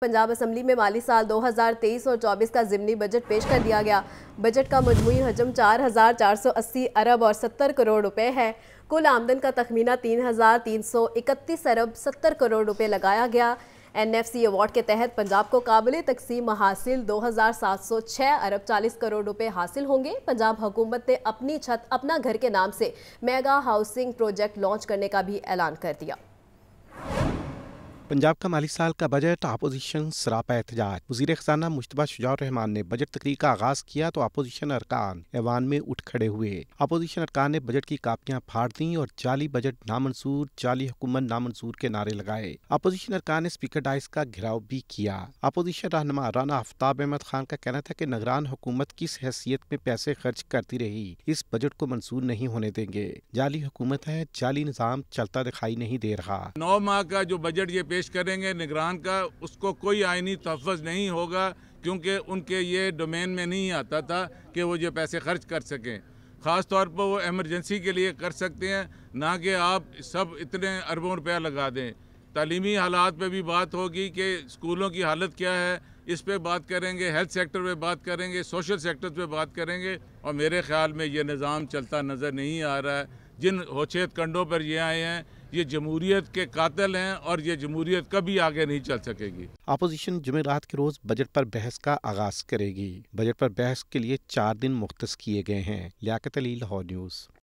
Punjab assembly में माली साल 2023 और 24 का ज़िमनी बजट पेश कर दिया गया बजट का मजमू हजम 4,480 अरब और 70 करोड़ रुपए है कुल आमदन का तखमीना 3,331 अरब 70 करोड़ रुपए लगाया गया एन एफ सी अवार्ड के तहत पंजाब को काबिल तकसीम हासिल 2,706 अरब 40 करोड़ रुपए हासिल होंगे पंजाब हुकूमत ने अपनी छत अपना घर के नाम से मेगा हाउसिंग प्रोजेक्ट लॉन्च करने का भी ऐलान कर दिया पंजाब का माली साल का बजट अपोजिशन सरापा एहतजाज वजी खजाना मुशतबा शुजाउर रहमान ने बजट तकरीर का आगाज किया तो अपोजिशन अरकान ऐवान में उठ खड़े हुए अपोजिशन अरकान ने बजट की कापियां फाड़ दी और जाली बजट नामंजूर जाली हुकूमत नामंजूर के नारे लगाए अपोजिशन अरकान ने स्पीकर डाइस का घेराव भी किया अपोजिशन रहनमा राना आफ्ताब अहमद खान का कहना था की नगरान हुकूमत किस हैसियत में पैसे खर्च करती रही इस बजट को मंजूर नहीं होने देंगे जाली हुकूमत है जाली निज़ाम चलता दिखाई नहीं दे रहा नौ माह का जो बजट ये पेश करेंगे निगरान का उसको कोई आइनी तहफ़ नहीं होगा क्योंकि उनके ये डोमेन में नहीं आता था कि वो ये पैसे खर्च कर सकें ख़ास तौर पर वो एमरजेंसी के लिए कर सकते हैं ना कि आप सब इतने अरबों रुपया लगा दें तलीमी हालात पे भी बात होगी कि स्कूलों की हालत क्या है इस पे बात करेंगे हेल्थ सेक्टर पे बात करेंगे सोशल सेक्टर पे बात करेंगे और मेरे ख्याल में ये निज़ाम चलता नज़र नहीं आ रहा है जिन होचेत कंडों पर ये आए हैं ये जमहूरियत के कातिल हैं और ये जमहूरियत कभी आगे नहीं चल सकेगी अपोजिशन जमेरात के रोज बजट पर बहस का आगाज करेगी बजट पर बहस के लिए चार दिन मुख्त किए गए हैं लियात अली लाहौर न्यूज़